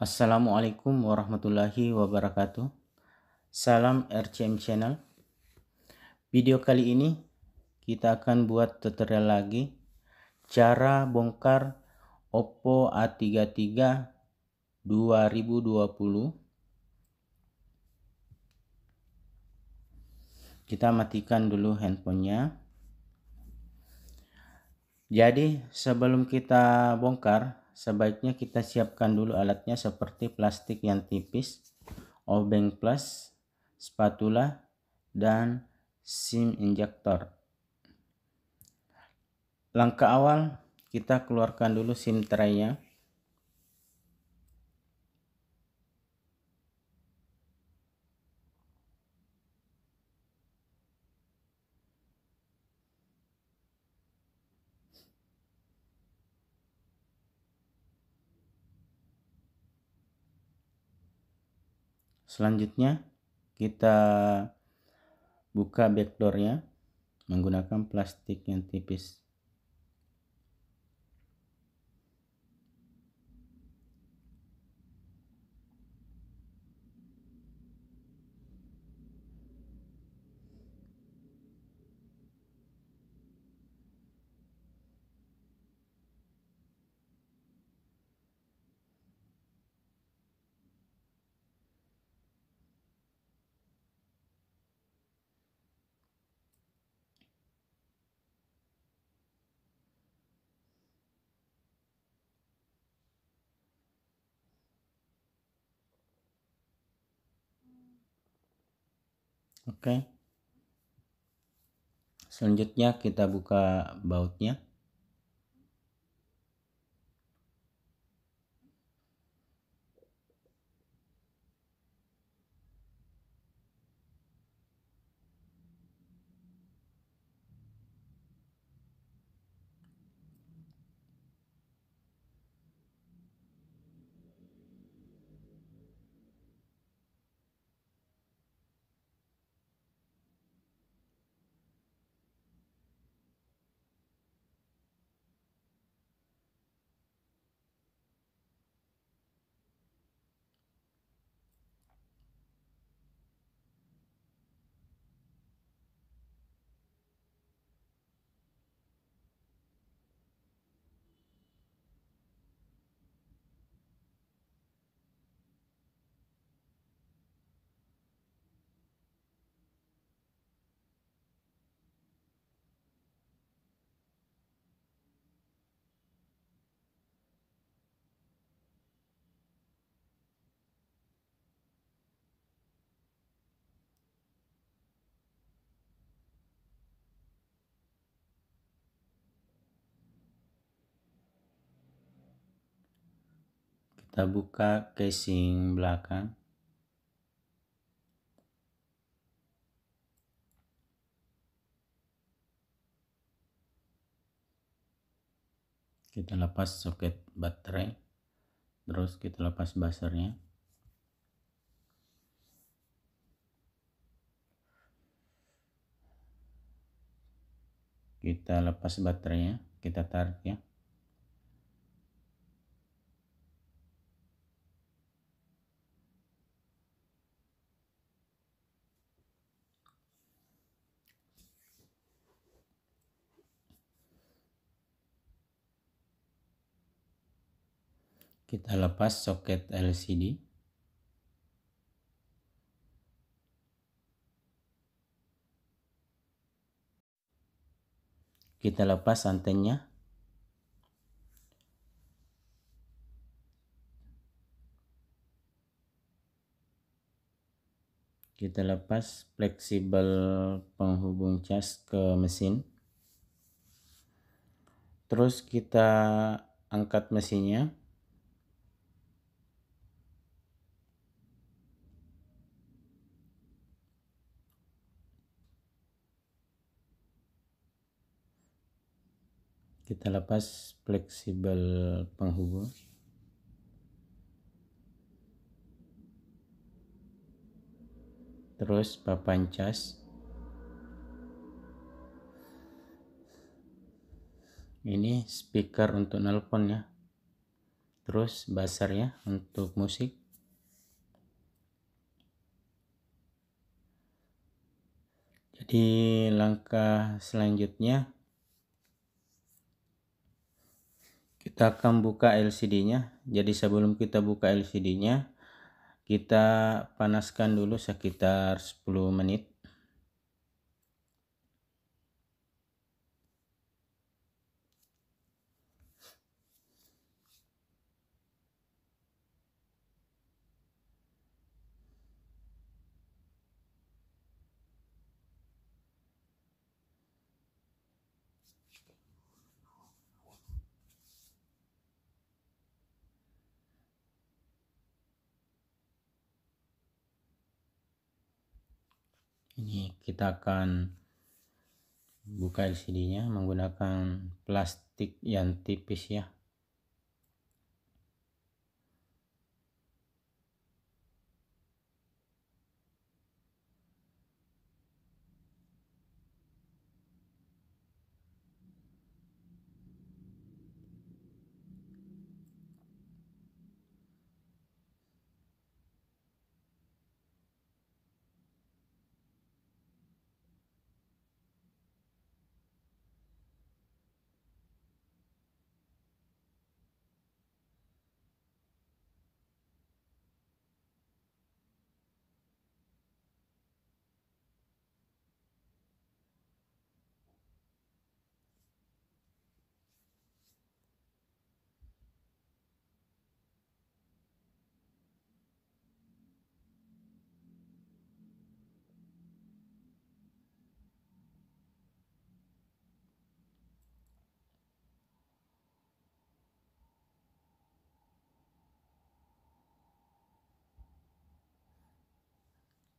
Assalamualaikum warahmatullahi wabarakatuh. Salam RCM Channel. Video kali ini kita akan buat tutorial lagi cara bongkar Oppo A33 2020. Kita matikan dulu handphonenya. Jadi sebelum kita bongkar sebaiknya kita siapkan dulu alatnya seperti plastik yang tipis, obeng plus, spatula, dan SIM injektor. Langkah awal kita keluarkan dulu SIM traynya. Selanjutnya kita buka backdoor ya menggunakan plastik yang tipis oke okay. selanjutnya kita buka bautnya kita buka casing belakang kita lepas soket baterai terus kita lepas basernya kita lepas baterainya kita tarik ya kita lepas soket LCD kita lepas antenya. kita lepas fleksibel penghubung cas ke mesin terus kita angkat mesinnya kita lepas fleksibel penghubung terus papan cas ini speaker untuk nelpon ya terus buzzer ya untuk musik jadi langkah selanjutnya kita akan buka LCD-nya. Jadi sebelum kita buka LCD-nya, kita panaskan dulu sekitar 10 menit. ini kita akan buka LCD nya menggunakan plastik yang tipis ya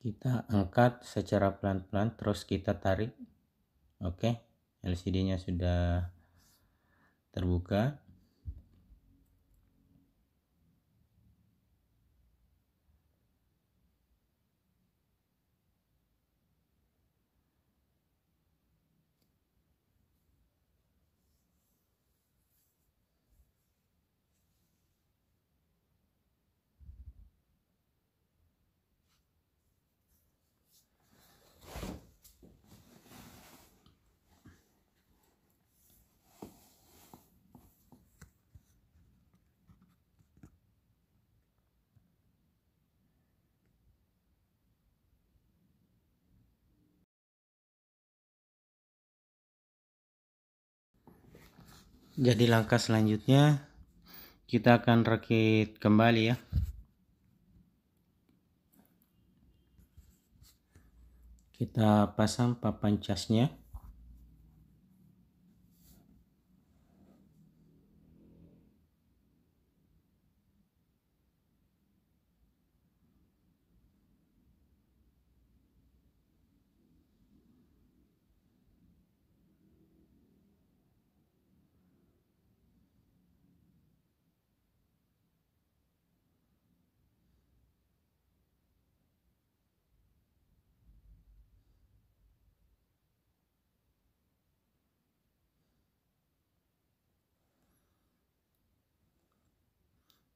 kita angkat secara pelan-pelan terus kita tarik oke okay. LCD nya sudah terbuka jadi langkah selanjutnya kita akan rakit kembali ya kita pasang papan casnya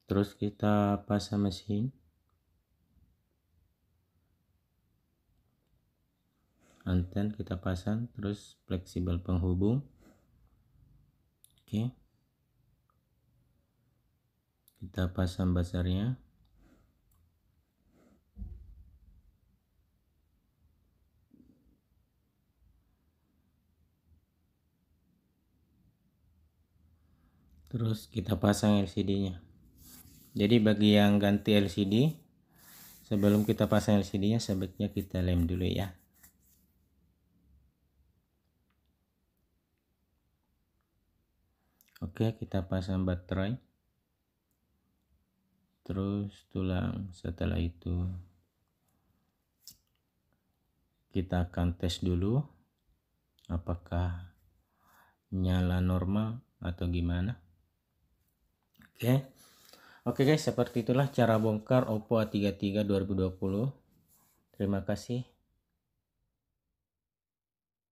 terus kita pasang mesin anten kita pasang terus fleksibel penghubung oke kita pasang basarnya terus kita pasang LCD nya jadi bagi yang ganti LCD sebelum kita pasang LCD nya sebaiknya kita lem dulu ya oke kita pasang baterai terus tulang setelah itu kita akan tes dulu apakah nyala normal atau gimana oke okay. Oke guys, seperti itulah cara bongkar Oppo A33 2020. Terima kasih.